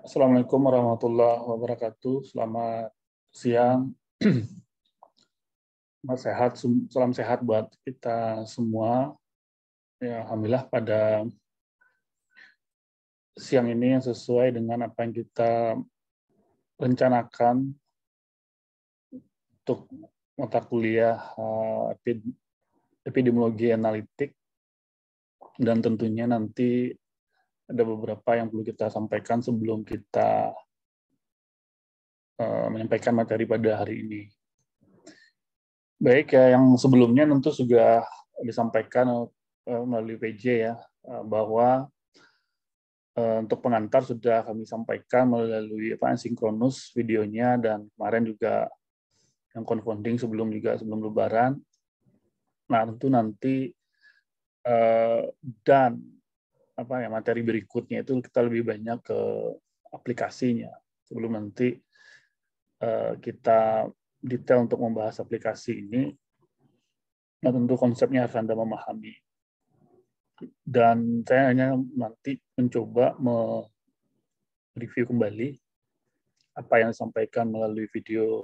Assalamualaikum warahmatullahi wabarakatuh. Selamat siang. sehat, salam sehat buat kita semua. Ya, Alhamdulillah pada siang ini yang sesuai dengan apa yang kita rencanakan untuk mata kuliah eh, epidemiologi analitik dan tentunya nanti ada beberapa yang perlu kita sampaikan sebelum kita uh, menyampaikan materi pada hari ini. Baik, ya, yang sebelumnya tentu sudah disampaikan uh, melalui PJ ya, uh, bahwa uh, untuk pengantar sudah kami sampaikan melalui apa sinkronus videonya dan kemarin juga yang confounding sebelum juga sebelum lebaran. Nah, tentu nanti uh, dan apa ya materi berikutnya itu kita lebih banyak ke aplikasinya sebelum nanti uh, kita detail untuk membahas aplikasi ini nah tentu konsepnya harus anda memahami dan saya hanya nanti mencoba mereview kembali apa yang disampaikan melalui video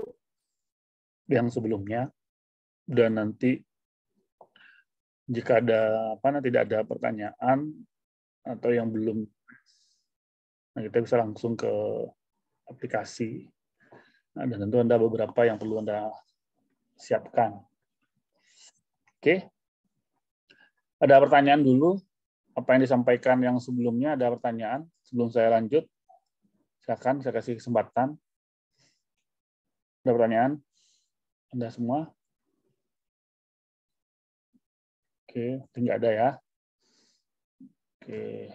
yang sebelumnya dan nanti jika ada apa nah, tidak ada pertanyaan atau yang belum. Nah, kita bisa langsung ke aplikasi. Nah, dan tentu Anda beberapa yang perlu Anda siapkan. Oke. Ada pertanyaan dulu? Apa yang disampaikan yang sebelumnya ada pertanyaan? Sebelum saya lanjut, silakan saya kasih kesempatan. Ada pertanyaan? Anda semua? Oke, tidak ada ya. Oke.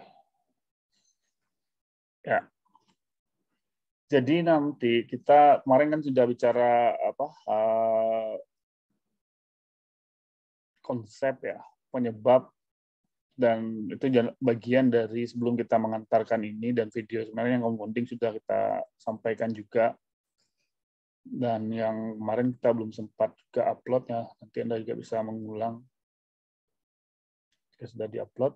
Ya. Jadi nanti kita kemarin kan sudah bicara apa uh, konsep ya penyebab dan itu bagian dari sebelum kita mengantarkan ini dan video sebenarnya yang penting sudah kita sampaikan juga dan yang kemarin kita belum sempat juga upload ya nanti anda juga bisa mengulang jika sudah diupload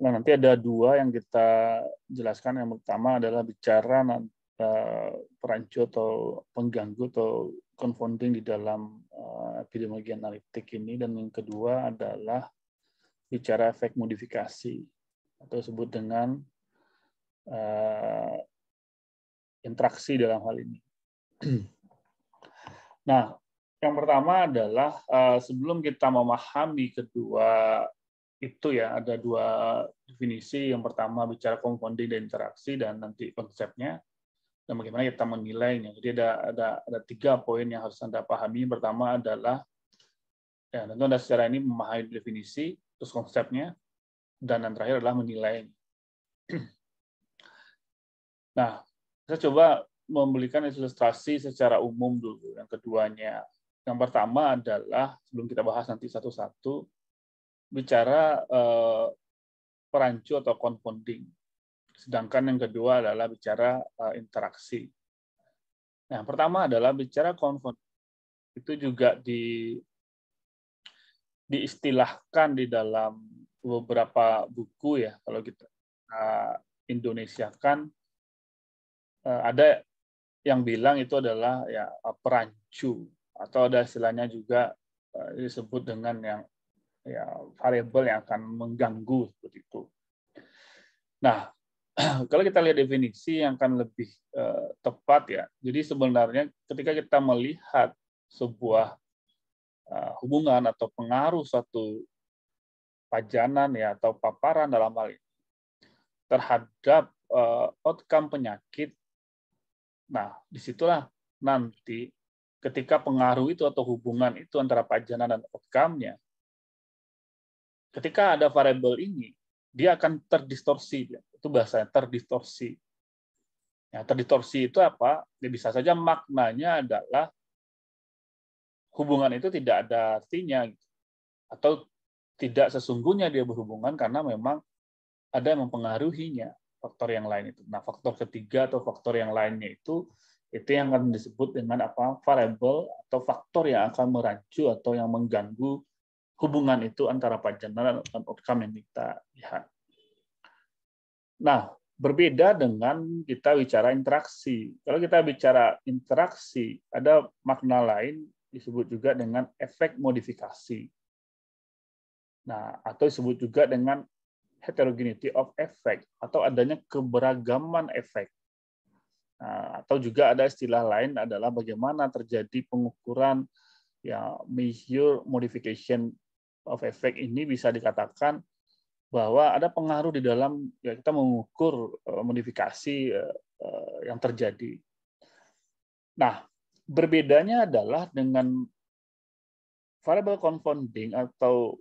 Nah, nanti ada dua yang kita jelaskan. Yang pertama adalah bicara uh, perancu atau pengganggu atau confounding di dalam uh, epidemiologi analitik ini. Dan yang kedua adalah bicara efek modifikasi atau sebut dengan eh, interaksi dalam hal ini. nah, yang pertama adalah eh, sebelum kita memahami kedua itu ya ada dua definisi. Yang pertama bicara confounding dan interaksi dan nanti konsepnya dan bagaimana kita menilainya. Jadi ada ada ada tiga poin yang harus anda pahami. pertama adalah ya tentu anda secara ini memahami definisi terus konsepnya dan yang terakhir adalah menilai. Nah, saya coba memberikan ilustrasi secara umum dulu yang keduanya. Yang pertama adalah sebelum kita bahas nanti satu-satu, bicara eh, perancu atau confounding. Sedangkan yang kedua adalah bicara eh, interaksi. Nah, yang pertama adalah bicara confounding. Itu juga di diistilahkan di dalam beberapa buku ya kalau kita uh, eh, Indonesia kan ada yang bilang itu adalah ya perancu atau ada istilahnya juga disebut dengan yang ya variabel yang akan mengganggu seperti itu. Nah, kalau kita lihat definisi yang akan lebih eh, tepat ya. Jadi sebenarnya ketika kita melihat sebuah eh, hubungan atau pengaruh suatu pajanan ya atau paparan dalam hal ini terhadap eh, outcome penyakit. Nah, disitulah nanti ketika pengaruh itu atau hubungan itu antara pajanan dan outcome-nya ketika ada variabel ini, dia akan terdistorsi. Itu bahasanya terdistorsi. Ya, terdistorsi itu apa? Ya, bisa saja maknanya adalah hubungan itu tidak ada artinya gitu. atau tidak sesungguhnya dia berhubungan karena memang ada yang mempengaruhinya faktor yang lain itu. Nah, faktor ketiga atau faktor yang lainnya itu itu yang akan disebut dengan apa variabel atau faktor yang akan meracu atau yang mengganggu hubungan itu antara pajanan dan outcome yang kita lihat. Nah, berbeda dengan kita bicara interaksi. Kalau kita bicara interaksi, ada makna lain disebut juga dengan efek modifikasi. Nah, atau disebut juga dengan heterogeneity of effect atau adanya keberagaman efek. Nah, atau juga ada istilah lain adalah bagaimana terjadi pengukuran ya measure modification of effect ini bisa dikatakan bahwa ada pengaruh di dalam ya kita mengukur eh, modifikasi eh, eh, yang terjadi. Nah, berbedanya adalah dengan variable confounding atau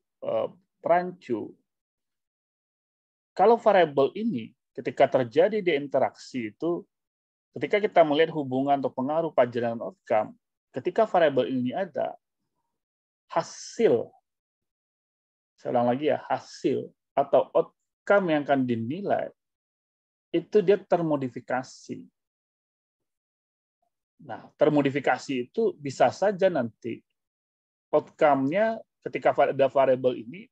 perancu. Kalau variable ini ketika terjadi di interaksi itu ketika kita melihat hubungan atau pengaruh pajanan outcome, ketika variable ini ada hasil saya ulang lagi ya, hasil atau outcome yang akan dinilai, itu dia termodifikasi. Nah, termodifikasi itu bisa saja nanti outcome-nya ketika ada variable ini,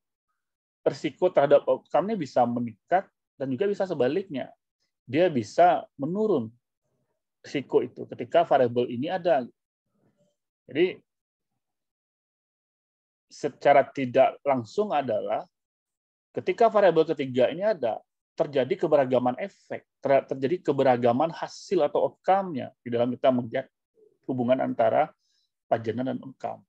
risiko terhadap outcome-nya bisa meningkat dan juga bisa sebaliknya. Dia bisa menurun risiko itu ketika variable ini ada. Jadi secara tidak langsung adalah ketika variabel ketiga ini ada, terjadi keberagaman efek, terjadi keberagaman hasil atau outcome-nya di dalam kita melihat hubungan antara pajanan dan income.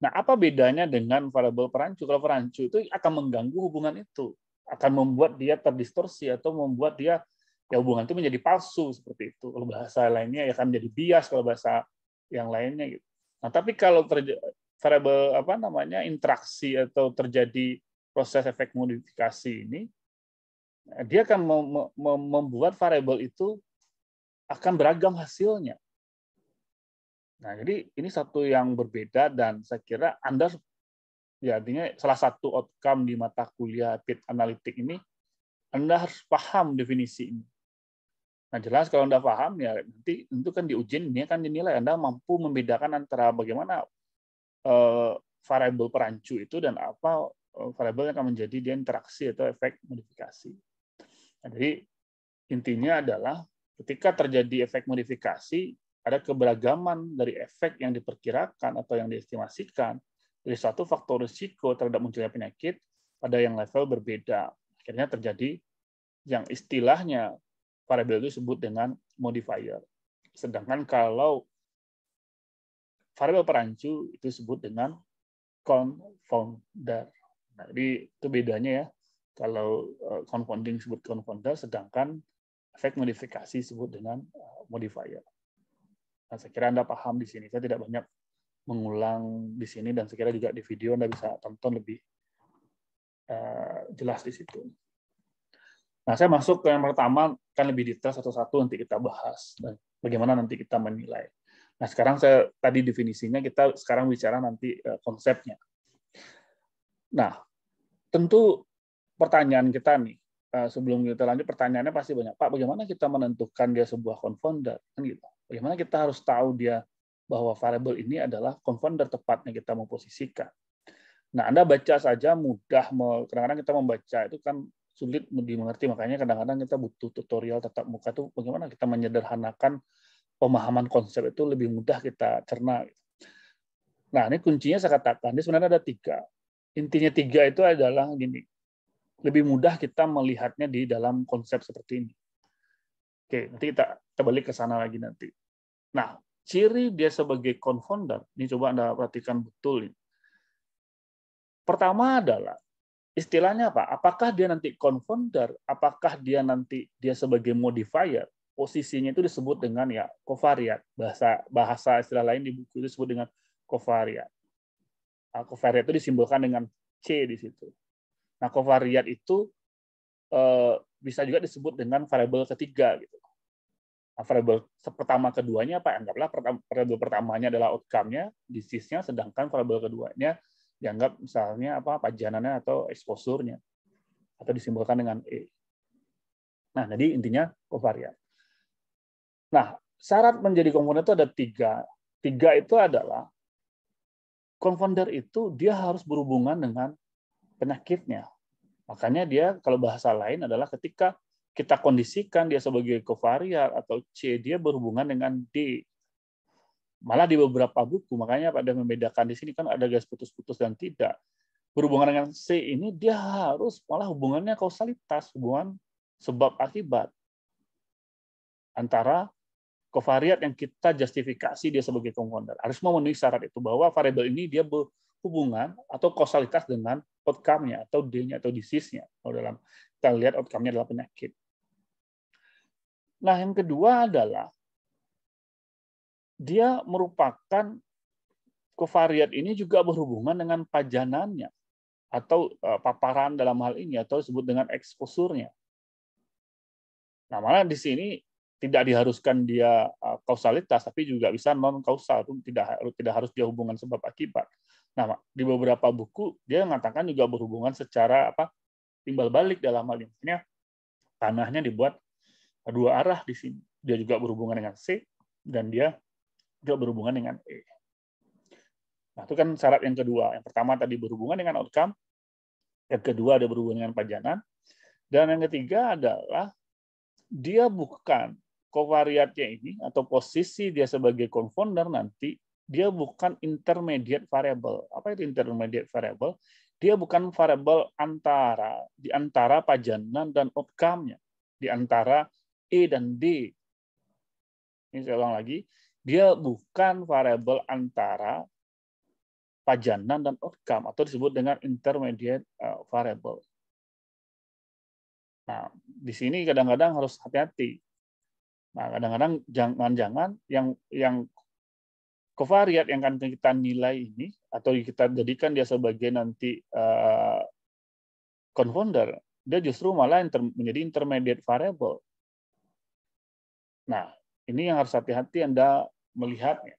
Nah, apa bedanya dengan variabel perancu? Kalau perancu itu akan mengganggu hubungan itu, akan membuat dia terdistorsi atau membuat dia ya hubungan itu menjadi palsu seperti itu. Kalau bahasa lainnya ya akan menjadi bias kalau bahasa yang lainnya gitu. Nah, tapi kalau Variable apa namanya interaksi atau terjadi proses efek modifikasi ini dia akan membuat variabel itu akan beragam hasilnya. Nah, jadi ini satu yang berbeda dan saya kira Anda ya artinya salah satu outcome di mata kuliah pit analitik ini Anda harus paham definisi ini. Nah, jelas kalau Anda paham ya nanti tentu kan ujian ini akan dinilai Anda mampu membedakan antara bagaimana Eh, variabel perancu itu dan apa eh, variabel yang akan menjadi dia interaksi atau efek modifikasi. Nah, jadi intinya adalah ketika terjadi efek modifikasi, ada keberagaman dari efek yang diperkirakan atau yang diestimasikan dari satu faktor risiko terhadap munculnya penyakit pada yang level berbeda. Akhirnya terjadi yang istilahnya variabel itu disebut dengan modifier. Sedangkan kalau variabel perancu itu disebut dengan confounder. Nah, jadi itu bedanya ya. Kalau eh, confounding disebut confounder, sedangkan efek modifikasi disebut dengan eh, modifier. Nah, saya kira Anda paham di sini. Saya tidak banyak mengulang di sini dan saya kira juga di video Anda bisa tonton lebih eh, jelas di situ. Nah, saya masuk ke yang pertama, kan lebih detail satu-satu nanti kita bahas. dan Bagaimana nanti kita menilai. Nah, sekarang saya tadi definisinya kita sekarang bicara nanti eh, konsepnya. Nah, tentu pertanyaan kita nih eh, sebelum kita lanjut pertanyaannya pasti banyak Pak bagaimana kita menentukan dia sebuah confounder kan gitu bagaimana kita harus tahu dia bahwa variable ini adalah confounder tepatnya kita memposisikan? nah anda baca saja mudah kadang-kadang kita membaca itu kan sulit dimengerti makanya kadang-kadang kita butuh tutorial tetap muka tuh bagaimana kita menyederhanakan pemahaman konsep itu lebih mudah kita cerna. Nah, ini kuncinya saya katakan, ini sebenarnya ada tiga. Intinya tiga itu adalah gini, lebih mudah kita melihatnya di dalam konsep seperti ini. Oke, nanti kita, kita balik ke sana lagi nanti. Nah, ciri dia sebagai confounder, ini coba Anda perhatikan betul. Ini. Pertama adalah, istilahnya apa? Apakah dia nanti confounder? Apakah dia nanti dia sebagai modifier? posisinya itu disebut dengan ya kovariat. Bahasa bahasa istilah lain di buku itu disebut dengan kovariat. Nah, kovariat itu disimbolkan dengan C di situ. Nah, kovariat itu eh, bisa juga disebut dengan variabel ketiga gitu. Nah, variabel pertama keduanya apa? Anggaplah variabel pertamanya adalah outcome-nya, disease-nya, sedangkan variabel keduanya dianggap misalnya apa pajanannya atau exposure-nya atau disimbolkan dengan E. Nah, jadi intinya kovariat. Nah, syarat menjadi komponen itu ada tiga. Tiga itu adalah konfounder itu dia harus berhubungan dengan penyakitnya. Makanya dia kalau bahasa lain adalah ketika kita kondisikan dia sebagai kovariat atau C, dia berhubungan dengan D. Malah di beberapa buku, makanya pada membedakan di sini kan ada garis putus-putus dan tidak. Berhubungan dengan C ini dia harus malah hubungannya kausalitas, hubungan sebab akibat antara Kovariat yang kita justifikasi dia sebagai komponen harus memenuhi syarat itu bahwa variabel ini dia berhubungan atau kausalitas dengan outcome-nya atau D-nya atau disease-nya. Kalau dalam kita lihat outcome-nya adalah penyakit. Nah, yang kedua adalah dia merupakan kovariat ini juga berhubungan dengan pajanannya atau eh, paparan dalam hal ini atau disebut dengan eksposurnya. Nah, malah di sini tidak diharuskan dia uh, kausalitas, tapi juga bisa non kausal, tidak tidak harus dia hubungan sebab akibat. Nah, di beberapa buku dia mengatakan juga berhubungan secara apa timbal balik dalam hal ini. Tanahnya dibuat dua arah di sini. Dia juga berhubungan dengan C dan dia juga berhubungan dengan E. Nah, itu kan syarat yang kedua. Yang pertama tadi berhubungan dengan outcome, yang kedua ada berhubungan dengan pajanan, dan yang ketiga adalah dia bukan Kovariatnya ini atau posisi dia sebagai confounder nanti dia bukan intermediate variable. Apa itu intermediate variable? Dia bukan variable antara di antara pajanan dan outcome-nya, di antara E dan D. Ini saya ulang lagi, dia bukan variable antara pajanan dan outcome atau disebut dengan intermediate eh, variable. Nah, di sini kadang-kadang harus hati-hati. Nah, kadang-kadang jangan-jangan yang yang kovariat yang akan kita nilai ini atau kita jadikan dia sebagai nanti uh, confounder, dia justru malah inter, menjadi intermediate variable. Nah, ini yang harus hati-hati Anda melihatnya.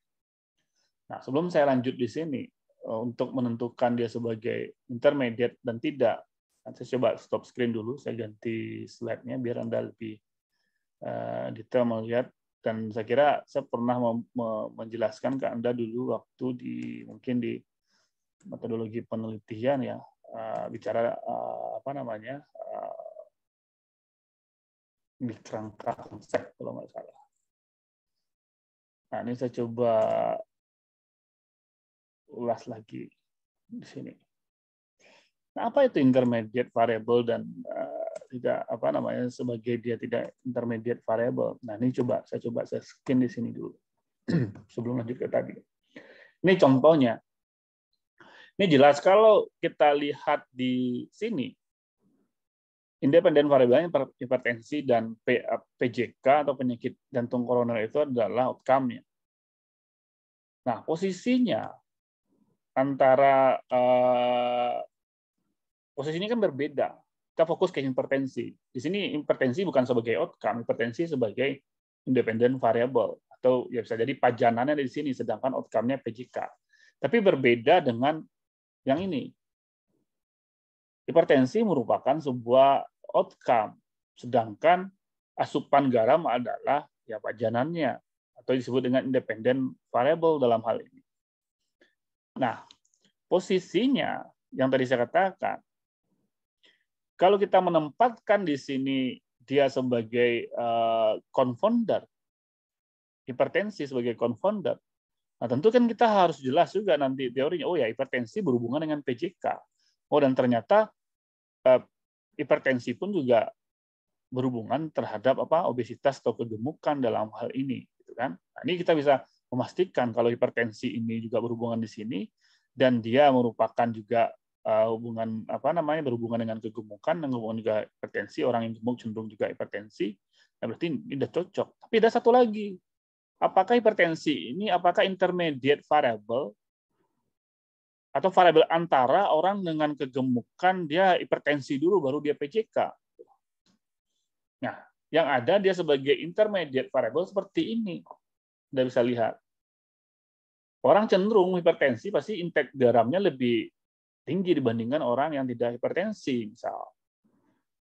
Nah, sebelum saya lanjut di sini eh, untuk menentukan dia sebagai intermediate dan tidak, saya coba stop screen dulu, saya ganti slide-nya biar Anda lebih Eh, detail melihat dan saya kira saya pernah menjelaskan ke Anda dulu waktu di mungkin di metodologi penelitian ya eh, bicara eh, apa namanya mikrangka di kerangka konsep kalau nggak salah. Nah ini saya coba ulas lagi di sini. Nah, apa itu intermediate variable dan tidak apa namanya sebagai dia tidak intermediate variable. Nah ini coba saya coba saya skin di sini dulu sebelum lanjut ke tadi. Ini contohnya. Ini jelas kalau kita lihat di sini independen variabelnya hipertensi dan PJK atau penyakit jantung koroner itu adalah outcome-nya. Nah, posisinya antara eh, posisi ini kan berbeda kita fokus ke hipertensi. Di sini hipertensi bukan sebagai outcome, hipertensi sebagai independent variable atau ya bisa jadi pajanannya di sini sedangkan outcome-nya PJK. Tapi berbeda dengan yang ini. Hipertensi merupakan sebuah outcome sedangkan asupan garam adalah ya pajanannya atau disebut dengan independent variable dalam hal ini. Nah, posisinya yang tadi saya katakan kalau kita menempatkan di sini dia sebagai uh, confounder, hipertensi sebagai confounder, nah tentu kan kita harus jelas juga nanti teorinya, oh ya hipertensi berhubungan dengan PJK. Oh dan ternyata uh, hipertensi pun juga berhubungan terhadap apa obesitas atau kegemukan dalam hal ini, gitu kan? Nah, ini kita bisa memastikan kalau hipertensi ini juga berhubungan di sini dan dia merupakan juga uh, hubungan apa namanya berhubungan dengan kegemukan dan hubungan juga hipertensi orang yang gemuk cenderung juga hipertensi nah berarti ini udah cocok tapi ada satu lagi apakah hipertensi ini apakah intermediate variable atau variabel antara orang dengan kegemukan dia hipertensi dulu baru dia PJK nah yang ada dia sebagai intermediate variable seperti ini Anda bisa lihat orang cenderung hipertensi pasti intake garamnya lebih tinggi dibandingkan orang yang tidak hipertensi misal.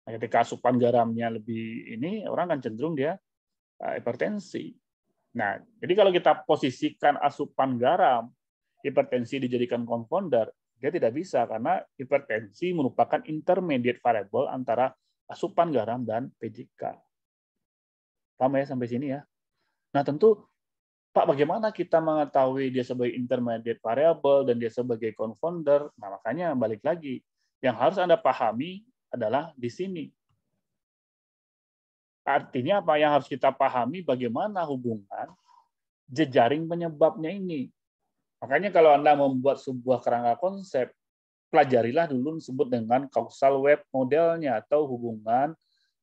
Nah, ketika asupan garamnya lebih ini orang akan cenderung dia eh, hipertensi. Nah, jadi kalau kita posisikan asupan garam hipertensi dijadikan confounder, dia tidak bisa karena hipertensi merupakan intermediate variable antara asupan garam dan PJK. Paham ya sampai sini ya? Nah, tentu Pak, bagaimana kita mengetahui dia sebagai intermediate variable dan dia sebagai confounder? Nah, makanya balik lagi, yang harus Anda pahami adalah di sini. Artinya apa yang harus kita pahami bagaimana hubungan jejaring penyebabnya ini. Makanya kalau Anda membuat sebuah kerangka konsep, pelajarilah dulu disebut dengan causal web modelnya atau hubungan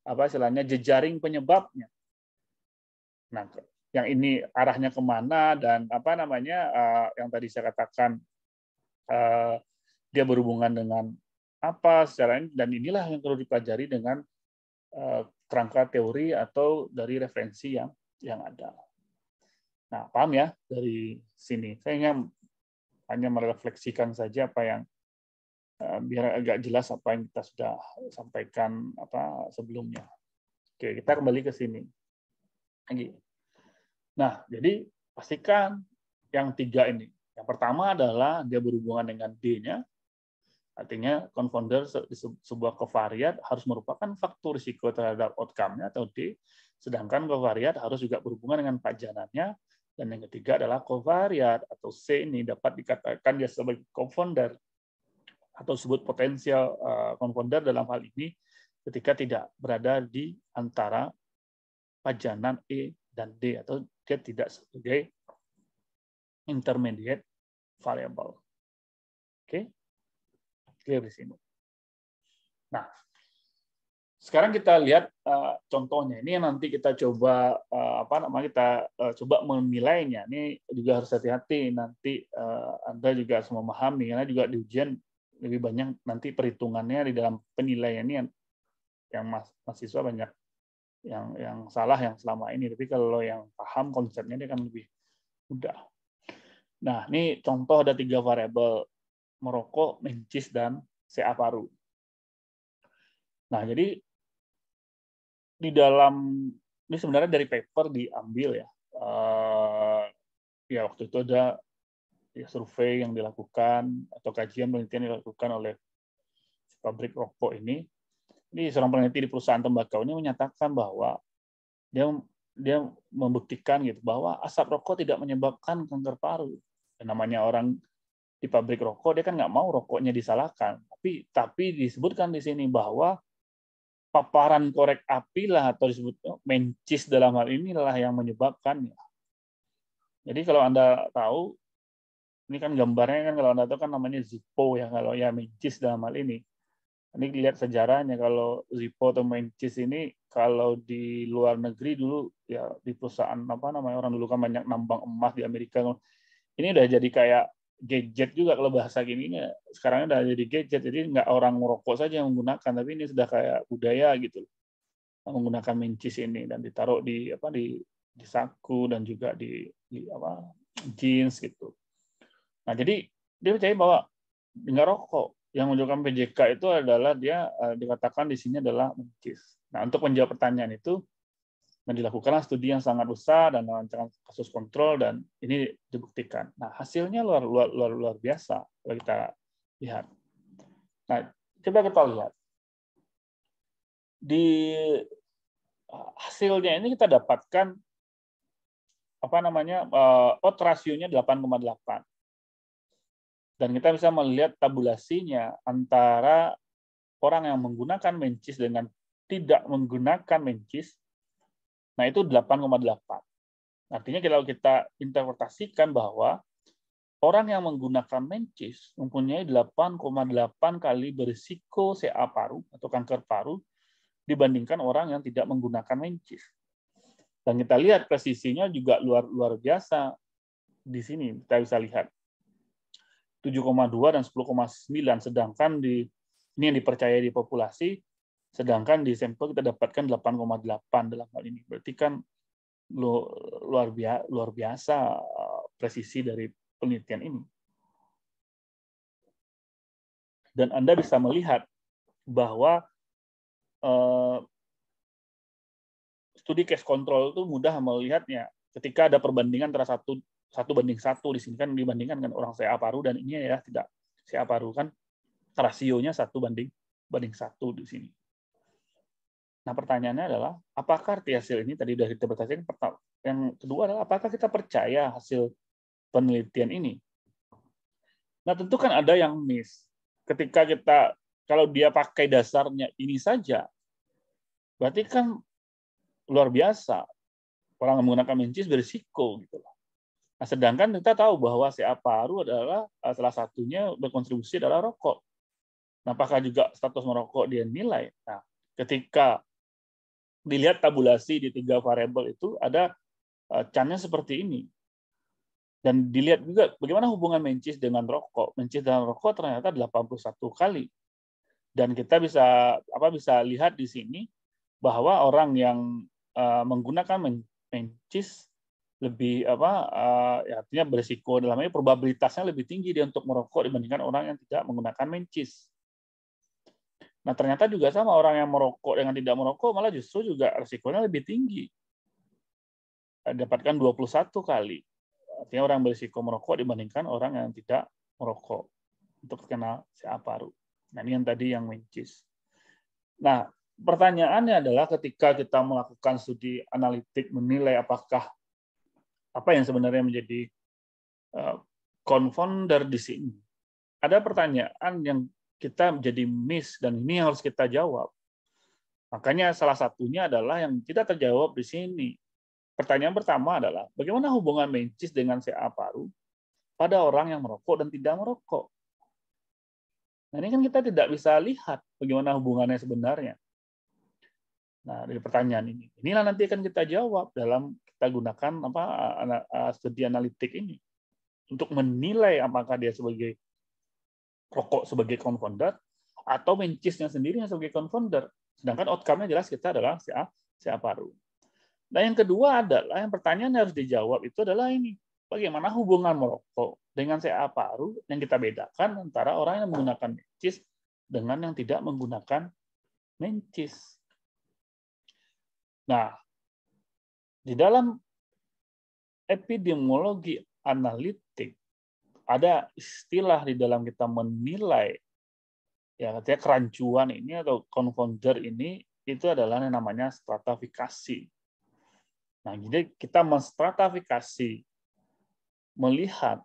apa istilahnya jejaring penyebabnya. Nah, yang ini arahnya kemana dan apa namanya eh, yang tadi saya katakan eh, dia berhubungan dengan apa secara ini dan inilah yang perlu dipelajari dengan eh, kerangka teori atau dari referensi yang yang ada. Nah, paham ya dari sini. Saya hanya, hanya merefleksikan saja apa yang biar agak jelas apa yang kita sudah sampaikan apa sebelumnya. Oke, kita kembali ke sini. Lagi. Nah, jadi pastikan yang tiga ini. Yang pertama adalah dia berhubungan dengan D-nya, artinya confounder di sebuah covariat harus merupakan faktor risiko terhadap outcome-nya atau D, sedangkan covariat harus juga berhubungan dengan pajanannya, dan yang ketiga adalah covariat atau C ini dapat dikatakan dia sebagai confounder atau sebut potensial eh, confounder dalam hal ini ketika tidak berada di antara pajanan E dan D atau dia tidak sebagai intermediate variable. Oke, okay? clear di sini. Nah, sekarang kita lihat uh, contohnya. Ini yang nanti kita coba uh, apa namanya kita uh, coba menilainya. Ini juga harus hati-hati. Nanti uh, anda juga semua memahami karena juga di ujian lebih banyak nanti perhitungannya di dalam penilaian ini yang, yang mas, mahasiswa banyak yang yang salah yang selama ini. Tapi kalau yang paham konsepnya dia akan lebih mudah. Nah, ini contoh ada tiga variabel merokok, mencis, dan CA paru. Nah, jadi di dalam ini sebenarnya dari paper diambil ya. Eh, ya waktu itu ada ya, survei yang dilakukan atau kajian penelitian dilakukan oleh pabrik rokok ini ini seorang peneliti di perusahaan tembakau ini menyatakan bahwa dia dia membuktikan gitu bahwa asap rokok tidak menyebabkan kanker paru. Dan namanya orang di pabrik rokok dia kan nggak mau rokoknya disalahkan. Tapi tapi disebutkan di sini bahwa paparan korek api lah atau disebut eh, mencis dalam hal inilah yang menyebabkannya. Jadi kalau anda tahu ini kan gambarnya kan kalau anda tahu kan namanya zippo ya kalau ya mencis dalam hal ini ini lihat sejarahnya kalau Zippo atau main cheese ini kalau di luar negeri dulu ya di perusahaan apa namanya orang dulu kan banyak nambang emas di Amerika ini udah jadi kayak gadget juga kalau bahasa gini sekarang udah jadi gadget jadi nggak orang merokok saja yang menggunakan tapi ini sudah kayak budaya gitu menggunakan mencis ini dan ditaruh di apa di di saku dan juga di, di apa jeans gitu nah jadi dia percaya bahwa nggak rokok yang menunjukkan PJK itu adalah dia eh, dikatakan di sini adalah melukis. Nah, untuk menjawab pertanyaan itu dilakukanlah studi yang sangat besar dan melancarkan kasus kontrol dan ini dibuktikan. Nah, hasilnya luar luar luar, luar biasa kalau kita lihat. Nah, coba kita lihat. Di eh, hasilnya ini kita dapatkan apa namanya? Uh, eh, odds oh, rasionya 8,8 dan kita bisa melihat tabulasinya antara orang yang menggunakan mencis dengan tidak menggunakan mencis. Nah, itu 8,8. Artinya kalau kita interpretasikan bahwa orang yang menggunakan mencis mempunyai 8,8 kali berisiko CA paru atau kanker paru dibandingkan orang yang tidak menggunakan mencis. Dan kita lihat presisinya juga luar luar biasa di sini kita bisa lihat 7,2 dan 10,9 sedangkan di ini yang dipercaya di populasi sedangkan di sampel kita dapatkan 8,8 dalam hal ini berarti kan luar biasa luar eh, biasa presisi dari penelitian ini dan Anda bisa melihat bahwa eh, studi case control itu mudah melihatnya ketika ada perbandingan antara satu satu banding satu di sini kan dibandingkan dengan orang saya paru dan ini ya tidak saya paru kan rasionya satu banding banding satu di sini. Nah pertanyaannya adalah apakah arti hasil ini tadi sudah kita yang pertama yang kedua adalah apakah kita percaya hasil penelitian ini? Nah tentu kan ada yang miss ketika kita kalau dia pakai dasarnya ini saja berarti kan luar biasa orang menggunakan mencis berisiko gitu loh Nah, sedangkan kita tahu bahwa CA paru adalah eh, salah satunya berkontribusi adalah rokok. Nah, apakah juga status merokok dia nilai? Nah, ketika dilihat tabulasi di tiga variabel itu ada eh, cannya seperti ini. Dan dilihat juga bagaimana hubungan mencis dengan rokok. Mencis dengan rokok ternyata 81 kali. Dan kita bisa apa bisa lihat di sini bahwa orang yang eh, menggunakan mencis lebih apa uh, ya artinya berisiko dalamnya probabilitasnya lebih tinggi dia untuk merokok dibandingkan orang yang tidak menggunakan mencis. Nah ternyata juga sama orang yang merokok dengan tidak merokok malah justru juga risikonya lebih tinggi. Eh, dapatkan 21 kali. Artinya orang berisiko merokok dibandingkan orang yang tidak merokok untuk terkena siapa paru. Nah ini yang tadi yang mencis. Nah pertanyaannya adalah ketika kita melakukan studi analitik menilai apakah apa yang sebenarnya menjadi eh, confounder di sini. Ada pertanyaan yang kita menjadi miss dan ini yang harus kita jawab. Makanya salah satunya adalah yang kita terjawab di sini. Pertanyaan pertama adalah bagaimana hubungan mencis dengan CA paru pada orang yang merokok dan tidak merokok? Nah, ini kan kita tidak bisa lihat bagaimana hubungannya sebenarnya. Nah, dari pertanyaan ini. Inilah nanti akan kita jawab dalam kita gunakan apa studi analitik ini untuk menilai apakah dia sebagai rokok sebagai confounder atau mencisnya sendiri sebagai confounder. Sedangkan outcome-nya jelas kita adalah si A, si A paru. Nah, yang kedua adalah yang pertanyaan yang harus dijawab itu adalah ini. Bagaimana hubungan merokok dengan A paru yang kita bedakan antara orang yang menggunakan mencis dengan yang tidak menggunakan mencis Nah, di dalam epidemiologi analitik ada istilah di dalam kita menilai ya artinya kerancuan ini atau confounder ini itu adalah yang namanya stratifikasi. Nah, jadi kita menstratifikasi melihat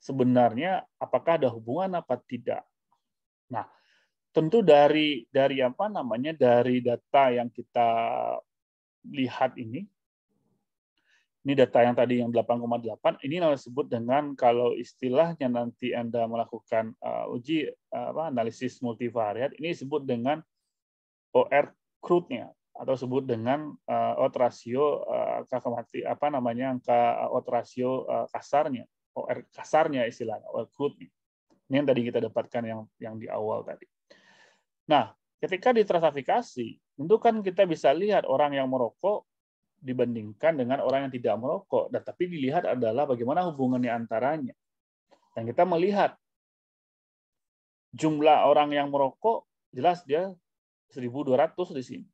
sebenarnya apakah ada hubungan apa tidak. Nah, tentu dari dari apa namanya dari data yang kita lihat ini, ini data yang tadi yang 8,8 ini yang disebut dengan kalau istilahnya nanti Anda melakukan uh, uji uh, apa, analisis multivariat ini disebut dengan OR crude-nya atau sebut dengan uh, odds ratio uh, apa namanya angka uh, odds ratio uh, kasarnya OR kasarnya istilahnya OR crude -nya. ini yang tadi kita dapatkan yang yang di awal tadi. Nah, ketika ditransafikasi, tentu kan kita bisa lihat orang yang merokok dibandingkan dengan orang yang tidak merokok. Dan tapi dilihat adalah bagaimana hubungannya antaranya. Dan kita melihat jumlah orang yang merokok jelas dia 1.200 di sini.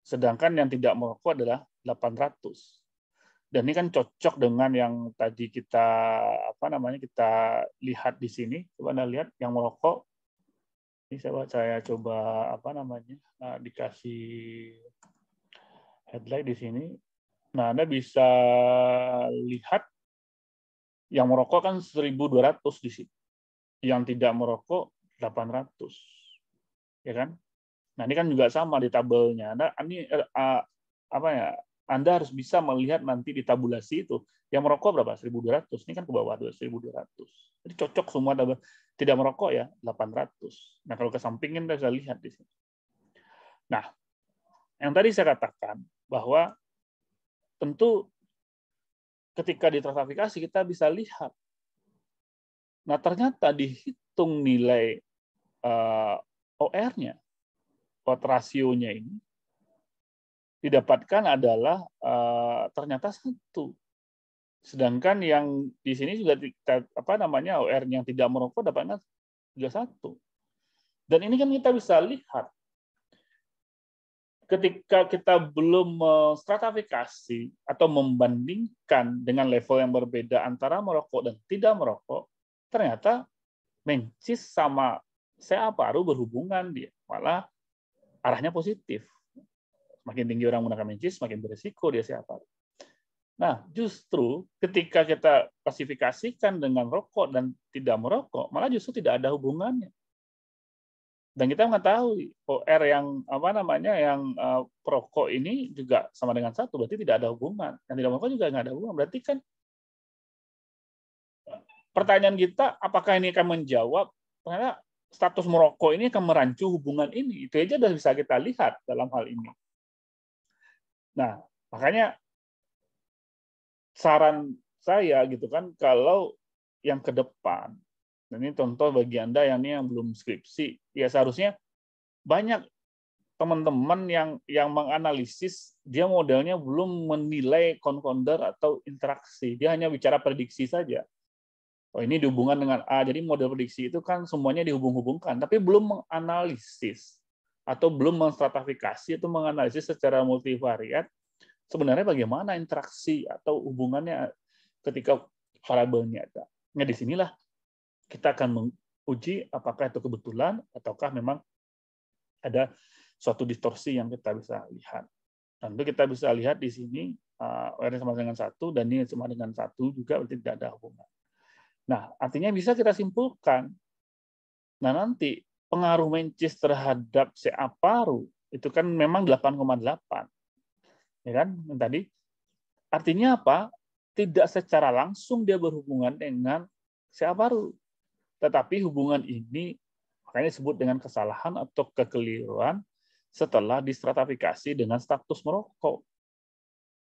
Sedangkan yang tidak merokok adalah 800. Dan ini kan cocok dengan yang tadi kita apa namanya kita lihat di sini. Coba Anda lihat yang merokok ini saya, saya coba apa namanya nah, dikasih headlight di sini. Nah, Anda bisa lihat yang merokok kan 1.200 di sini. Yang tidak merokok 800. Ya kan? Nah, ini kan juga sama di tabelnya. Anda ini eh, ah, apa ya? Anda harus bisa melihat nanti di tabulasi itu yang merokok berapa? 1200. Ini kan ke bawah 1200. Jadi cocok semua Tidak merokok ya 800. Nah, kalau ke samping Anda bisa lihat di sini. Nah, yang tadi saya katakan bahwa tentu ketika transaksi kita bisa lihat. Nah, ternyata dihitung nilai uh, eh, OR-nya, OT rasionya ini didapatkan adalah uh, ternyata satu. Sedangkan yang di sini juga apa namanya OR yang tidak merokok dapatnya juga satu. Dan ini kan kita bisa lihat ketika kita belum stratifikasi atau membandingkan dengan level yang berbeda antara merokok dan tidak merokok, ternyata mencis sama saya paru berhubungan dia malah arahnya positif Makin tinggi orang menggunakan mencis, semakin berisiko dia siapa. Nah, justru ketika kita klasifikasikan dengan rokok dan tidak merokok, malah justru tidak ada hubungannya. Dan kita mengetahui OR oh, yang apa namanya yang uh, perokok ini juga sama dengan satu, berarti tidak ada hubungan. Yang tidak merokok juga nggak ada hubungan. Berarti kan pertanyaan kita, apakah ini akan menjawab? Ternyata status merokok ini akan merancu hubungan ini. Itu aja sudah bisa kita lihat dalam hal ini. Nah, makanya saran saya gitu kan kalau yang ke depan ini contoh bagi anda yang ini yang belum skripsi ya seharusnya banyak teman-teman yang yang menganalisis dia modelnya belum menilai confounder atau interaksi dia hanya bicara prediksi saja oh ini dihubungan dengan A jadi model prediksi itu kan semuanya dihubung-hubungkan tapi belum menganalisis atau belum menstratifikasi atau menganalisis secara multivariat sebenarnya bagaimana interaksi atau hubungannya ketika variabelnya ada. Nah, disinilah kita akan menguji apakah itu kebetulan ataukah memang ada suatu distorsi yang kita bisa lihat. Tentu kita bisa lihat di sini eh, R sama dengan satu dan ini sama dengan satu juga berarti tidak ada hubungan. Nah, artinya bisa kita simpulkan. Nah, nanti pengaruh Mencis terhadap CA paru itu kan memang 8,8. Ya kan? tadi artinya apa? Tidak secara langsung dia berhubungan dengan CA paru. Tetapi hubungan ini makanya disebut dengan kesalahan atau kekeliruan setelah distratifikasi dengan status merokok.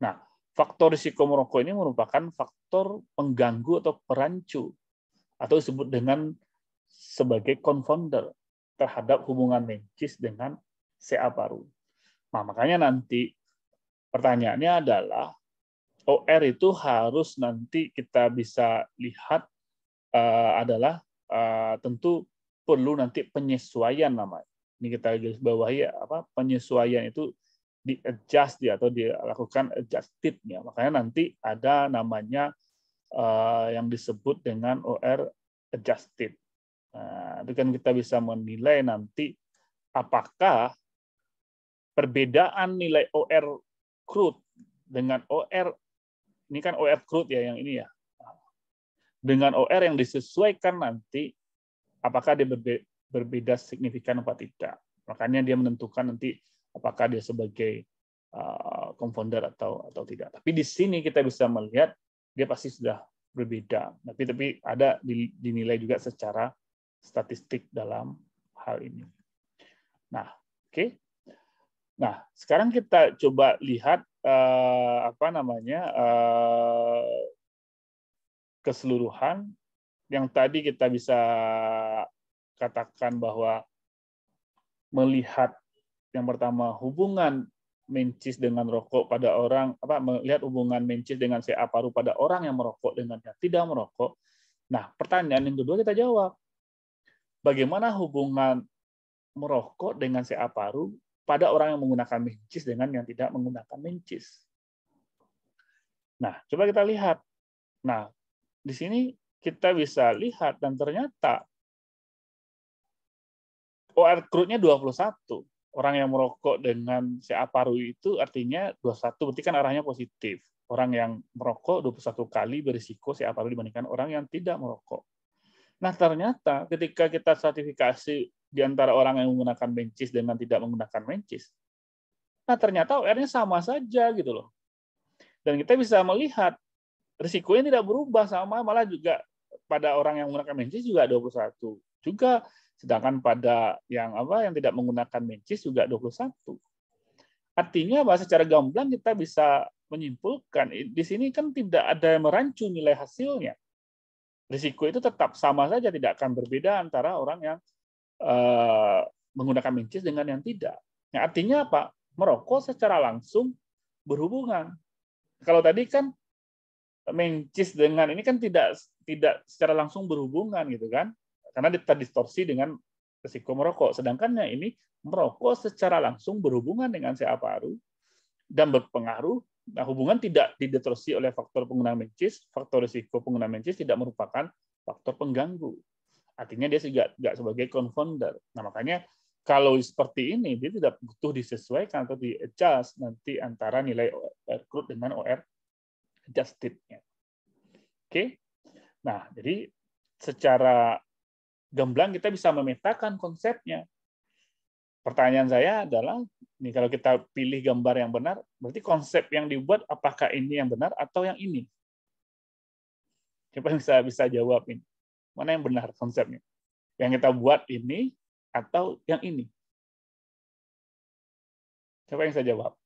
Nah, faktor risiko merokok ini merupakan faktor pengganggu atau perancu atau disebut dengan sebagai confounder terhadap hubungan Mencis dengan CA paru. Nah, makanya nanti pertanyaannya adalah OR itu harus nanti kita bisa lihat eh, adalah eh, tentu perlu nanti penyesuaian namanya. Ini kita garis bawahi ya, apa penyesuaian itu di adjust dia ya, atau dilakukan adjustednya. Makanya nanti ada namanya eh, yang disebut dengan OR adjusted. Nah, itu kan kita bisa menilai nanti apakah perbedaan nilai OR crude dengan OR ini kan OR crude ya yang ini ya. Dengan OR yang disesuaikan nanti apakah dia berbeda signifikan atau tidak. Makanya dia menentukan nanti apakah dia sebagai uh, eh, confounder atau atau tidak. Tapi di sini kita bisa melihat dia pasti sudah berbeda. Tapi tapi ada dinilai juga secara statistik dalam hal ini. Nah, oke. Okay. Nah, sekarang kita coba lihat uh, apa namanya uh, keseluruhan yang tadi kita bisa katakan bahwa melihat yang pertama hubungan mencis dengan rokok pada orang apa melihat hubungan mencis dengan CA paru pada orang yang merokok dengan yang tidak merokok. Nah, pertanyaan yang kedua kita jawab bagaimana hubungan merokok dengan CA paru pada orang yang menggunakan mencis dengan yang tidak menggunakan mencis. Nah, coba kita lihat. Nah, di sini kita bisa lihat dan ternyata OR crude-nya 21. Orang yang merokok dengan CA paru itu artinya 21, berarti kan arahnya positif. Orang yang merokok 21 kali berisiko CA paru dibandingkan orang yang tidak merokok. Nah ternyata ketika kita stratifikasi di antara orang yang menggunakan benchis dengan tidak menggunakan benchis, nah ternyata OR-nya sama saja gitu loh. Dan kita bisa melihat risikonya tidak berubah sama malah juga pada orang yang menggunakan benchis juga 21 juga sedangkan pada yang apa yang tidak menggunakan benchis juga 21. Artinya bahwa secara gamblang kita bisa menyimpulkan di sini kan tidak ada yang merancu nilai hasilnya risiko itu tetap sama saja tidak akan berbeda antara orang yang eh, menggunakan mincis dengan yang tidak. Nah, artinya apa? Merokok secara langsung berhubungan. Kalau tadi kan mencis dengan ini kan tidak tidak secara langsung berhubungan gitu kan karena terdistorsi dengan risiko merokok sedangkan yang ini merokok secara langsung berhubungan dengan siapa paru dan berpengaruh Nah, hubungan tidak didetrosi oleh faktor pengguna mencis, faktor risiko pengguna mencis tidak merupakan faktor pengganggu. Artinya dia tidak, tidak sebagai confounder. Nah, makanya kalau seperti ini, dia tidak butuh disesuaikan atau di-adjust nanti antara nilai OR crude dengan OR adjusted-nya. Oke? Nah, jadi secara gamblang kita bisa memetakan konsepnya pertanyaan saya adalah nih kalau kita pilih gambar yang benar, berarti konsep yang dibuat apakah ini yang benar atau yang ini? Siapa yang bisa bisa jawab ini? Mana yang benar konsepnya? Yang kita buat ini atau yang ini? Siapa yang bisa jawab?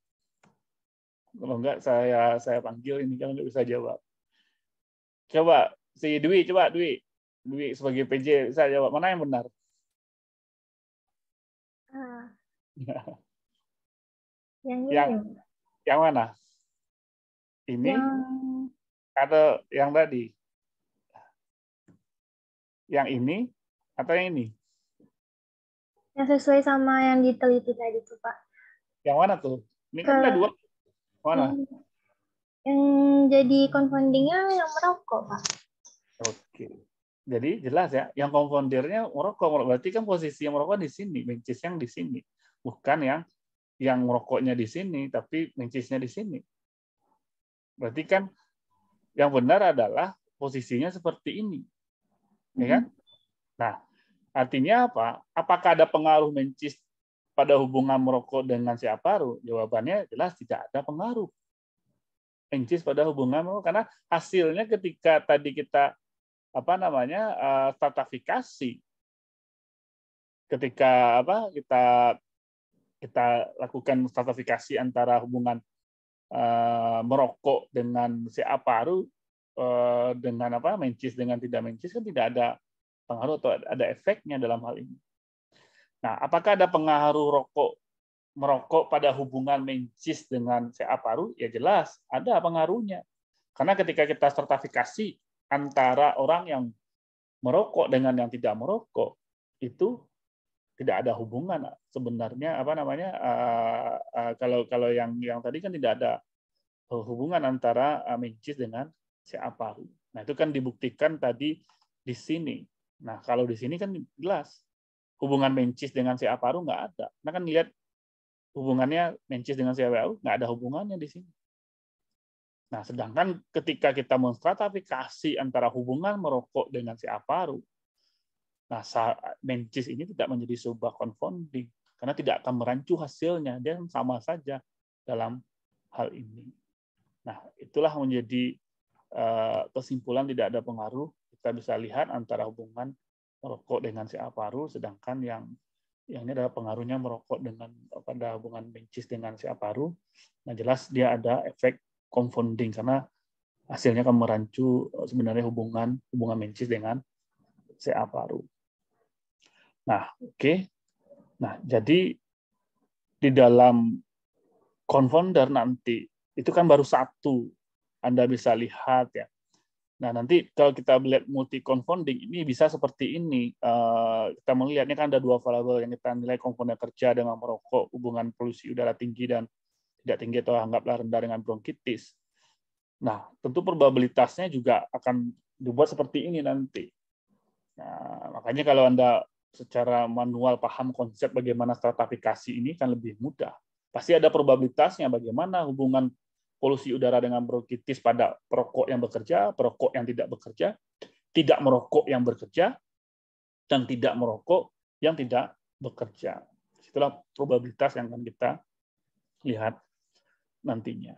Kalau enggak saya saya panggil ini kalau bisa jawab. Coba si Dwi, coba Dwi. Dwi sebagai PJ bisa jawab mana yang benar? yang ini. Yang, yang mana? Ini yang... atau yang tadi? Yang ini atau yang ini? Yang sesuai sama yang diteliti tadi tuh, Pak. Yang mana tuh? Ini Ke... kan ada dua. Mana? Yang, jadi confoundingnya yang merokok, Pak. Oke. Jadi jelas ya, yang konfoundernya merokok. Berarti kan posisi merokok di sini, benches yang di sini bukan yang yang merokoknya di sini, tapi mencisnya di sini. Berarti kan yang benar adalah posisinya seperti ini, ya kan? Mm-hmm. Nah, artinya apa? Apakah ada pengaruh mencis pada hubungan merokok dengan si aparu? Jawabannya jelas tidak ada pengaruh. Mencis pada hubungan merokok karena hasilnya ketika tadi kita apa namanya eh, stratifikasi ketika apa kita kita lakukan stratifikasi antara hubungan uh, merokok dengan si aparu uh, eh, dengan apa mencis dengan tidak mencis kan tidak ada pengaruh atau ada efeknya dalam hal ini. Nah, apakah ada pengaruh rokok merokok pada hubungan mencis dengan si aparu? Ya jelas ada pengaruhnya. Karena ketika kita stratifikasi antara orang yang merokok dengan yang tidak merokok itu tidak ada hubungan sebenarnya apa namanya uh, uh, kalau kalau yang yang tadi kan tidak ada hubungan antara uh, eh, Mencis dengan si Nah itu kan dibuktikan tadi di sini. Nah kalau di sini kan jelas hubungan mencis dengan si aparu nggak ada. Nah kan lihat hubungannya mencis dengan si aparu nggak ada hubungannya di sini. Nah sedangkan ketika kita menstratifikasi antara hubungan merokok dengan si aparu Nah, Mencis ini tidak menjadi sebuah confounding karena tidak akan merancu hasilnya, dia sama saja dalam hal ini. Nah, itulah menjadi eh, kesimpulan tidak ada pengaruh. Kita bisa lihat antara hubungan merokok dengan si aparu sedangkan yang yang ini adalah pengaruhnya merokok dengan pada hubungan mencis dengan si aparu Nah, jelas dia ada efek confounding karena hasilnya akan merancu eh, sebenarnya hubungan hubungan mencis dengan si aparu Nah, oke. Okay. Nah, jadi di dalam confounder nanti itu kan baru satu. Anda bisa lihat ya. Nah, nanti kalau kita melihat multi confounding ini bisa seperti ini. Eh, kita melihatnya kan ada dua variabel yang kita nilai komponen kerja dengan merokok, hubungan polusi udara tinggi dan tidak tinggi atau anggaplah rendah dengan bronkitis. Nah, tentu probabilitasnya juga akan dibuat seperti ini nanti. Nah, makanya kalau Anda secara manual paham konsep bagaimana stratifikasi ini kan lebih mudah. Pasti ada probabilitasnya bagaimana hubungan polusi udara dengan bronkitis pada perokok yang bekerja, perokok yang tidak bekerja, tidak merokok yang bekerja, dan tidak merokok yang tidak bekerja. Itulah probabilitas yang akan kita lihat nantinya.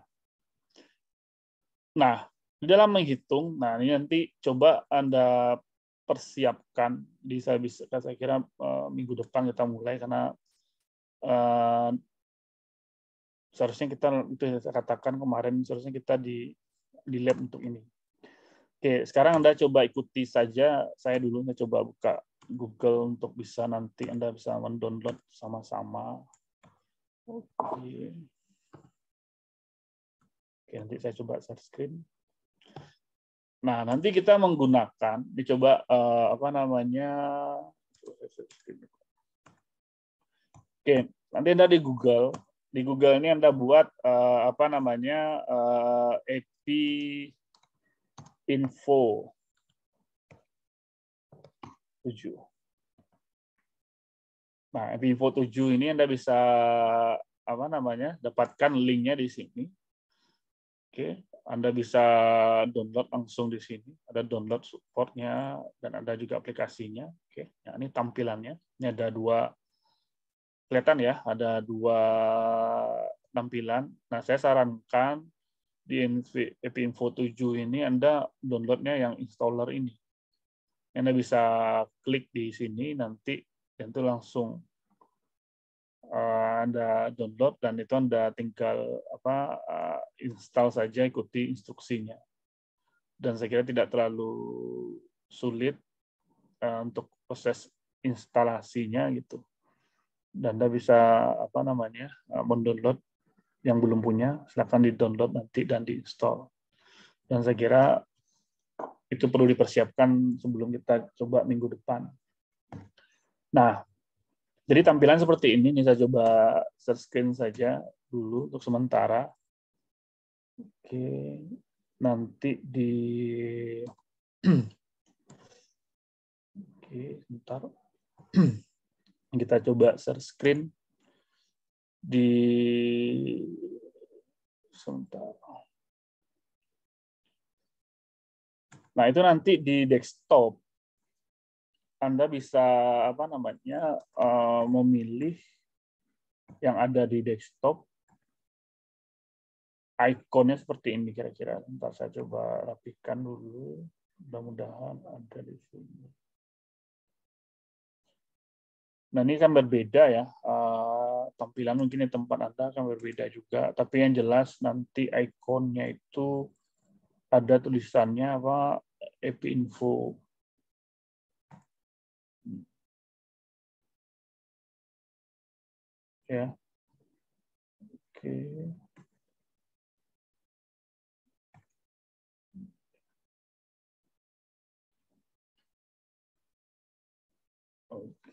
Nah, di dalam menghitung, nah ini nanti coba Anda persiapkan di saya bisa saya kira uh, minggu depan kita mulai karena uh, seharusnya kita itu saya katakan kemarin seharusnya kita di di lab untuk ini. Oke, sekarang Anda coba ikuti saja saya dulu saya coba buka Google untuk bisa nanti Anda bisa mendownload sama-sama. Oke. Oke, nanti saya coba share screen. Nah, nanti kita menggunakan, dicoba uh, apa namanya, oke, nanti Anda di Google, di Google ini Anda buat uh, apa namanya, uh, eh, AP info 7. Nah, AP info 7 ini Anda bisa apa namanya, dapatkan linknya di sini. Oke, anda bisa download langsung di sini. Ada download supportnya dan ada juga aplikasinya. Oke, nah, ini tampilannya. Ini ada dua kelihatan ya, ada dua tampilan. Nah, saya sarankan di EP Info 7 ini Anda downloadnya yang installer ini. Anda bisa klik di sini nanti dan itu langsung uh, Anda download dan itu Anda tinggal apa uh, install saja ikuti instruksinya. Dan saya kira tidak terlalu sulit uh, untuk proses instalasinya gitu. Dan Anda bisa apa namanya uh, mendownload yang belum punya, silakan di-download nanti dan di install Dan saya kira itu perlu dipersiapkan sebelum kita coba minggu depan. Nah, jadi tampilan seperti ini, ini saya coba search screen saja dulu untuk sementara. Oke, nanti di Oke, ntar Kita coba share screen di sebentar. Nah, itu nanti di desktop. Anda bisa apa namanya uh, memilih yang ada di desktop ikonnya seperti ini kira-kira. Ntar saya coba rapikan dulu. Mudah-mudahan ada di sini. Nah ini kan berbeda ya. Uh, tampilan mungkin di tempat Anda akan berbeda juga. Tapi yang jelas nanti ikonnya itu ada tulisannya apa Epi Info ya. Oke.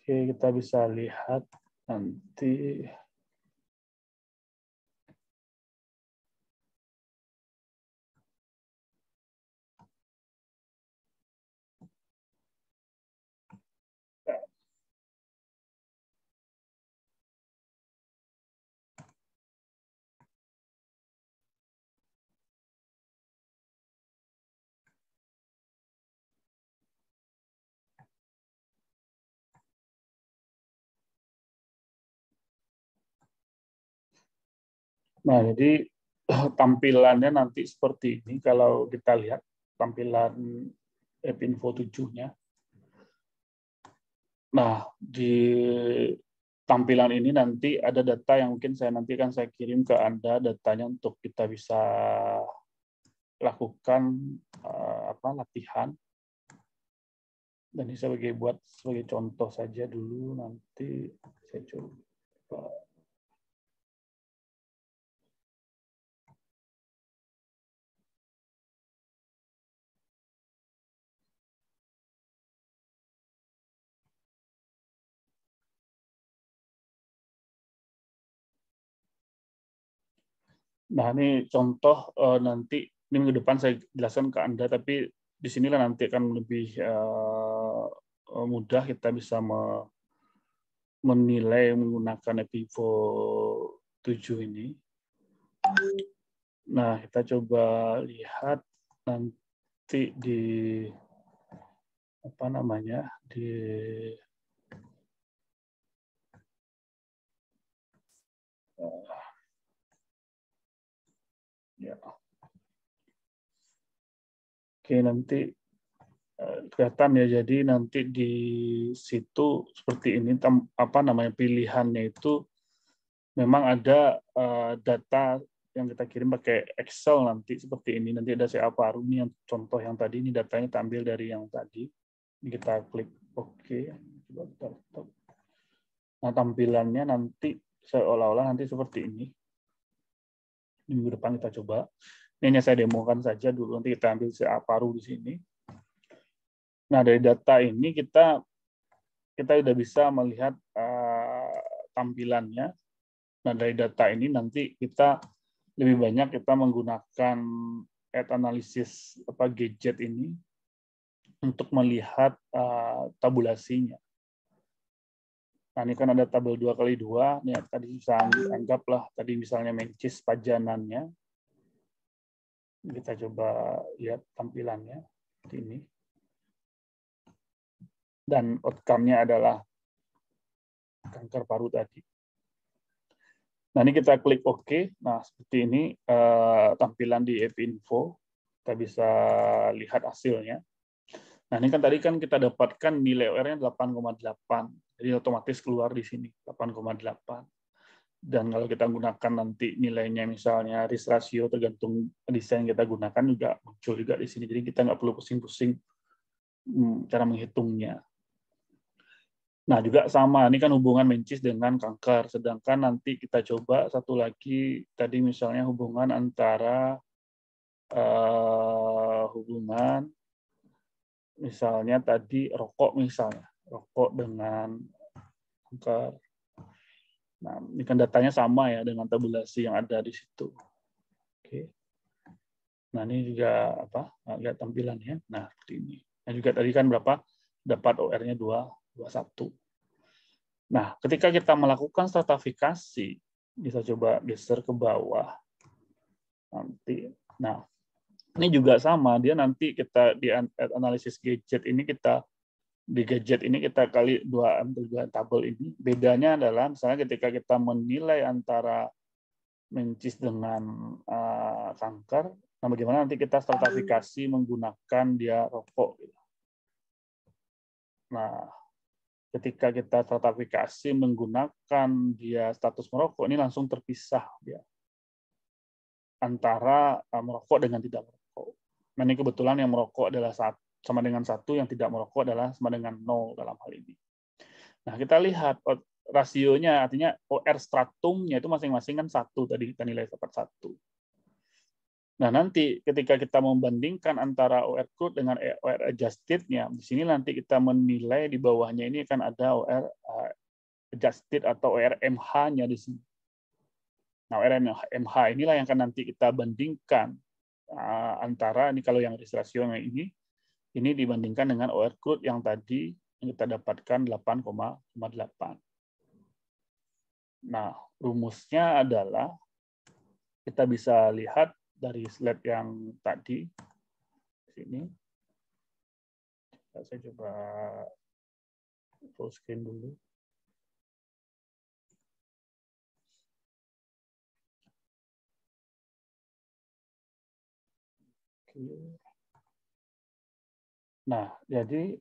Oke, kita bisa lihat nanti Nah, jadi tampilannya nanti seperti ini kalau kita lihat tampilan Epinfo 7-nya. Nah, di tampilan ini nanti ada data yang mungkin saya nanti akan saya kirim ke Anda datanya untuk kita bisa lakukan eh, apa latihan. Dan ini sebagai buat sebagai contoh saja dulu nanti saya coba Nah, ini contoh uh, nanti ini minggu depan saya jelaskan ke Anda, tapi di sinilah nanti akan lebih uh, mudah kita bisa me menilai menggunakan Epivo 7 ini. Nah, kita coba lihat nanti di apa namanya di uh, Ya. Oke, nanti eh, kelihatan ya. Jadi nanti di situ seperti ini apa namanya pilihannya itu memang ada eh, data yang kita kirim pakai Excel nanti seperti ini. Nanti ada saya apa ini yang contoh yang tadi ini datanya tampil dari yang tadi. kita klik OK. Nah, tampilannya nanti seolah-olah nanti seperti ini minggu depan kita coba. Ini hanya saya demokan saja dulu, nanti kita ambil si paru di sini. Nah, dari data ini kita kita sudah bisa melihat uh, tampilannya. Nah, dari data ini nanti kita lebih banyak kita menggunakan ad analisis apa gadget ini untuk melihat uh, tabulasinya. Nah, ini kan ada tabel dua kali dua. Nih, tadi bisa anggaplah tadi misalnya mencis pajanannya. Kita coba lihat tampilannya. Seperti ini. Dan outcome-nya adalah kanker paru tadi. Nah, ini kita klik OK. Nah, seperti ini eh, tampilan di EP Info. Kita bisa lihat hasilnya. Nah, ini kan tadi kan kita dapatkan nilai OR-nya 8,8 jadi otomatis keluar di sini 8,8. Dan kalau kita gunakan nanti nilainya misalnya risk ratio tergantung desain kita gunakan juga muncul juga di sini. Jadi kita nggak perlu pusing-pusing hmm, cara menghitungnya. Nah, juga sama. Ini kan hubungan mencis dengan kanker. Sedangkan nanti kita coba satu lagi, tadi misalnya hubungan antara uh, hubungan, misalnya tadi rokok misalnya rokok dengan kanker. Nah, ini kan datanya sama ya dengan tabulasi yang ada di situ. Oke. Nah, ini juga apa? Nah, lihat tampilannya. Nah, seperti ini. Nah, juga tadi kan berapa? Dapat OR-nya 221. Nah, ketika kita melakukan stratifikasi, bisa coba geser ke bawah. Nanti. Nah, ini juga sama, dia nanti kita di analisis gadget ini kita di gadget ini kita kali dua ambil dua tabel ini bedanya adalah misalnya ketika kita menilai antara mencis dengan uh, kanker nah bagaimana nanti kita stratifikasi menggunakan dia rokok gitu. nah ketika kita stratifikasi menggunakan dia status merokok ini langsung terpisah dia antara eh, merokok dengan tidak merokok nah ini kebetulan yang merokok adalah satu sama dengan satu yang tidak merokok adalah sama dengan nol dalam hal ini. Nah, kita lihat oh, rasionya, artinya OR oh, stratumnya itu masing-masing kan satu tadi kita nilai seperti satu. Nah, nanti ketika kita membandingkan antara OR crude dengan e, OR adjusted-nya, di sini nanti kita menilai di bawahnya ini akan ada OR eh, adjusted atau OR MH nya di sini. Nah, OR ORMH inilah yang akan nanti kita bandingkan eh, antara ini kalau yang risk ratio ini ini dibandingkan dengan OR crude yang tadi yang kita dapatkan 8,58. Nah, rumusnya adalah kita bisa lihat dari slide yang tadi sini. Saya coba full screen dulu. Oke. Nah, jadi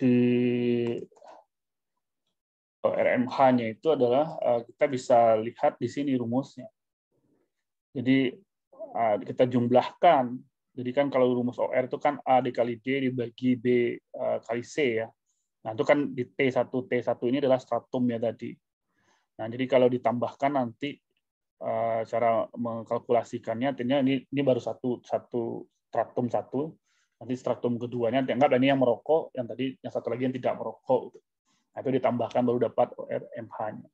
di oh, RMH-nya itu adalah eh, kita bisa lihat di sini rumusnya. Jadi eh, kita jumlahkan. Jadi kan kalau rumus OR itu kan A dikali D dibagi B eh, kali C ya. Nah itu kan di T1, T1 ini adalah stratum ya tadi. Nah jadi kalau ditambahkan nanti cara mengkalkulasikannya artinya ini, ini baru satu, satu stratum satu, nanti stratum keduanya dianggap ini yang merokok, yang tadi yang satu lagi yang tidak merokok. Gitu. Nah, itu ditambahkan baru dapat ORMH-nya.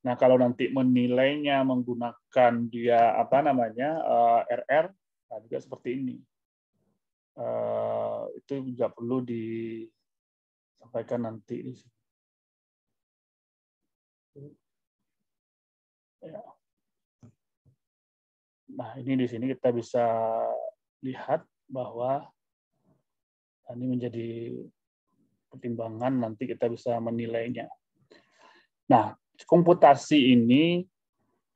Nah, kalau nanti menilainya menggunakan dia apa namanya RR, eh, nah juga seperti ini. Eh, itu juga perlu disampaikan nanti di sini. Ya. Nah, ini di sini kita bisa lihat bahwa ini menjadi pertimbangan nanti kita bisa menilainya. Nah, komputasi ini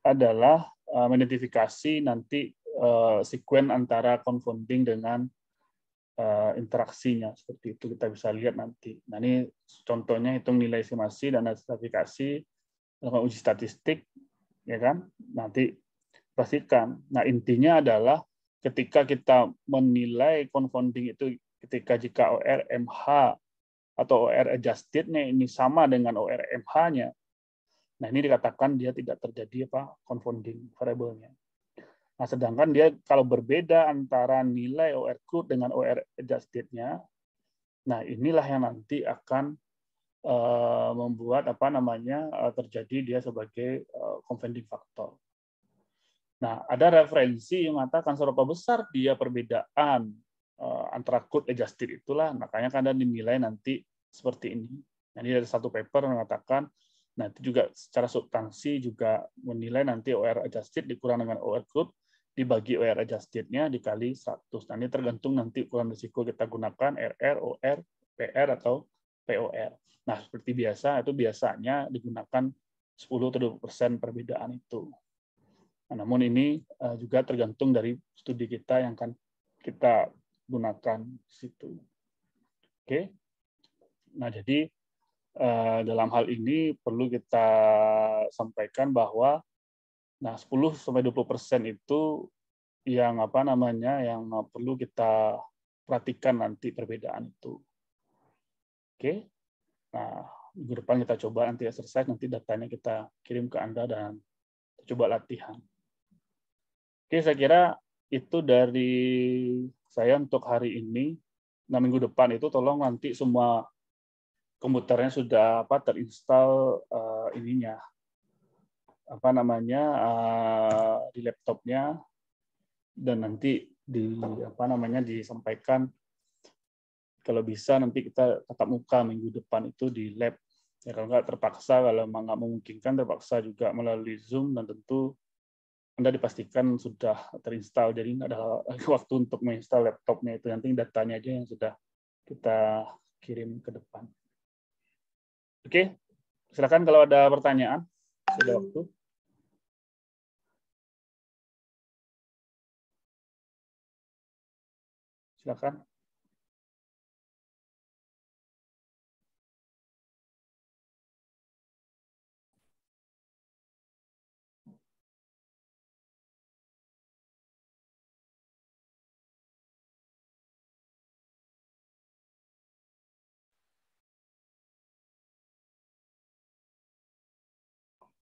adalah uh, mengidentifikasi nanti uh, eh, sekuen antara confounding dengan uh, interaksinya. Seperti itu kita bisa lihat nanti. Nah, ini contohnya hitung nilai estimasi dan stratifikasi lakukan uji statistik, ya kan? Nanti pastikan. Nah, intinya adalah ketika kita menilai confounding itu ketika jika ORMH atau OR adjusted-nya ini sama dengan ORMH-nya, nah ini dikatakan dia tidak terjadi apa confounding variable-nya. Nah, sedangkan dia kalau berbeda antara nilai OR crude dengan OR adjusted-nya, nah inilah yang nanti akan eh, membuat apa namanya eh, terjadi dia sebagai eh, confounding factor. Nah, ada referensi yang mengatakan seberapa besar dia perbedaan Eh, antara code adjusted itulah makanya kan kadang dinilai nanti seperti ini. ini ada satu paper mengatakan nanti juga secara substansi juga menilai nanti OR adjusted dikurang dengan OR code dibagi OR adjusted-nya dikali 100. Nah, ini tergantung nanti ukuran risiko kita gunakan RR, OR, PR atau POR. Nah, seperti biasa itu biasanya digunakan 10 perbedaan itu. Nah, namun ini eh, juga tergantung dari studi kita yang akan kita gunakan situ. Oke. Nah, jadi eh, dalam hal ini perlu kita sampaikan bahwa nah 10 sampai 20% itu yang apa namanya yang perlu kita perhatikan nanti perbedaan itu. Oke. Nah, minggu depan kita coba nanti exercise nanti datanya kita kirim ke Anda dan coba latihan. Oke, saya kira itu dari saya untuk hari ini. Nah, minggu depan itu tolong nanti semua komputernya sudah apa terinstall uh, ininya apa namanya uh, di laptopnya dan nanti di apa namanya disampaikan kalau bisa nanti kita tetap muka minggu depan itu di lab ya kalau nggak terpaksa kalau nggak memungkinkan terpaksa juga melalui zoom dan tentu anda dipastikan sudah terinstall. Jadi ada waktu untuk menginstal laptopnya itu. Nanti datanya aja yang sudah kita kirim ke depan. Oke, silakan kalau ada pertanyaan. Sudah hmm. waktu. Silakan.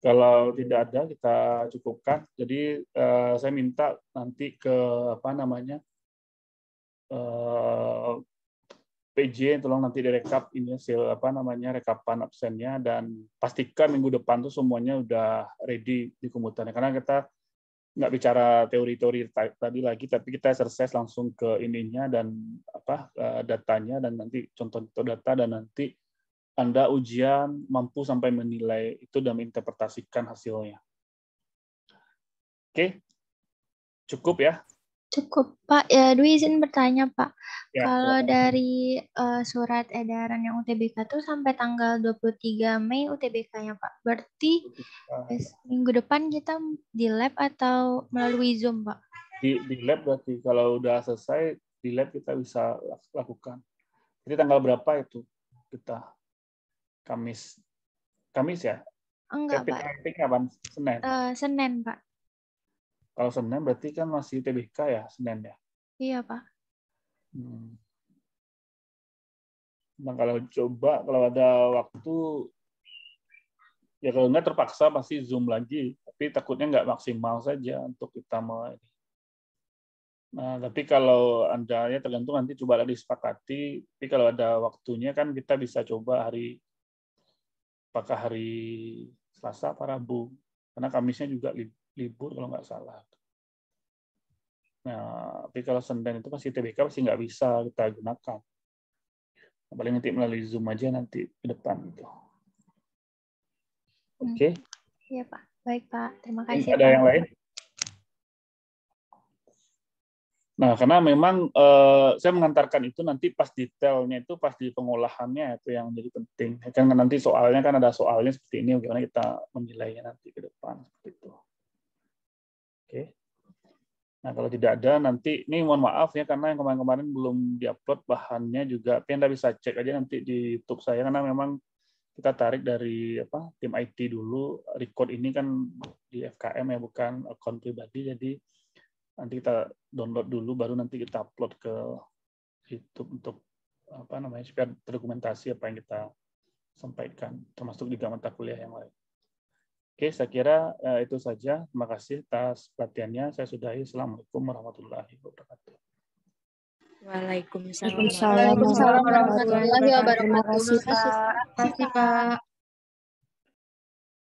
Kalau tidak ada kita cukupkan. Jadi eh, saya minta nanti ke apa namanya eh, PJ tolong nanti direkap ini hasil apa namanya rekapan absennya dan pastikan minggu depan tuh semuanya udah ready di komputer karena kita nggak bicara teori-teori tadi lagi tapi kita exercise langsung ke ininya dan apa eh, datanya dan nanti contoh-contoh data dan nanti anda ujian mampu sampai menilai itu dan menginterpretasikan hasilnya. Oke, cukup ya. Cukup, Pak. Ya, Dwi izin bertanya, Pak. Ya, Kalau ya. dari uh, surat edaran yang UTBK itu sampai tanggal 23 Mei UTBK-nya, Pak. Berarti uh, minggu depan kita di lab atau melalui Zoom, Pak? Di, di lab berarti. Kalau udah selesai, di lab kita bisa lakukan. Jadi tanggal berapa itu kita? Kamis. Kamis ya? Enggak, rapid Pak. Rapid kapan? Senin. Uh, Senin, Pak. Kalau Senin berarti kan masih TBK ya, Senin ya? Iya, Pak. Hmm. Nah, kalau coba, kalau ada waktu, ya kalau enggak terpaksa pasti Zoom lagi. Tapi takutnya enggak maksimal saja untuk kita mau Nah, tapi kalau Anda ya tergantung nanti coba lagi sepakati. Tapi kalau ada waktunya kan kita bisa coba hari apakah hari Selasa atau Rabu karena Kamisnya juga libur kalau nggak salah. Nah, tapi kalau Senin itu pasti TBK pasti nggak bisa kita gunakan. Nah, paling nanti melalui Zoom aja nanti ke depan gitu. Hmm. Oke. Okay. Iya Pak. Baik Pak. Terima kasih. Ada yang lain? Nah, karena memang eh, saya mengantarkan itu nanti pas detailnya itu pas di pengolahannya itu yang jadi penting. Ya kan nanti soalnya kan ada soalnya seperti ini bagaimana kita menilainya nanti ke depan seperti itu. Oke. Nah, kalau tidak ada nanti ini mohon maaf ya karena yang kemarin-kemarin belum diupload bahannya juga. Tapi Anda bisa cek aja nanti di YouTube saya karena memang kita tarik dari apa tim IT dulu record ini kan di FKM ya bukan akun pribadi jadi nanti kita download dulu baru nanti kita upload ke YouTube untuk apa namanya supaya terdokumentasi apa yang kita sampaikan termasuk juga mata kuliah yang lain. Oke, saya kira eh, itu saja. Terima kasih atas perhatiannya. Saya sudahi. Assalamualaikum warahmatullahi wabarakatuh. Waalaikumsalam. Waalaikumsalam warahmatullahi wabarakatuh. Terima kasih, Pak.